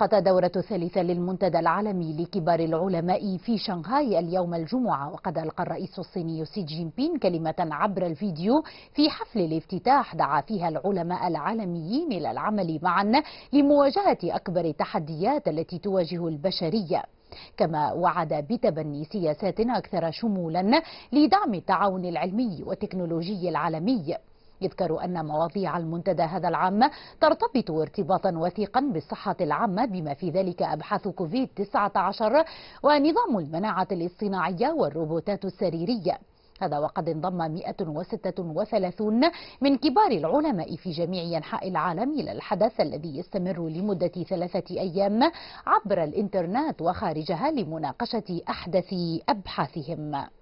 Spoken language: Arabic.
عقد دورة ثالثة للمنتدى العالمي لكبار العلماء في شنغهاي اليوم الجمعة وقد ألقى الرئيس الصيني سي جين بين كلمة عبر الفيديو في حفل الافتتاح دعا فيها العلماء العالميين إلى العمل معا لمواجهة أكبر التحديات التي تواجه البشرية كما وعد بتبني سياسات أكثر شمولا لدعم التعاون العلمي والتكنولوجي العالمي يذكر أن مواضيع المنتدى هذا العام ترتبط ارتباطا وثيقا بالصحة العامة بما في ذلك أبحاث كوفيد 19 ونظام المناعة الاصطناعية والروبوتات السريرية هذا وقد انضم 136 من كبار العلماء في جميع أنحاء العالم إلى الحدث الذي يستمر لمدة ثلاثة أيام عبر الإنترنت وخارجها لمناقشة أحدث أبحاثهم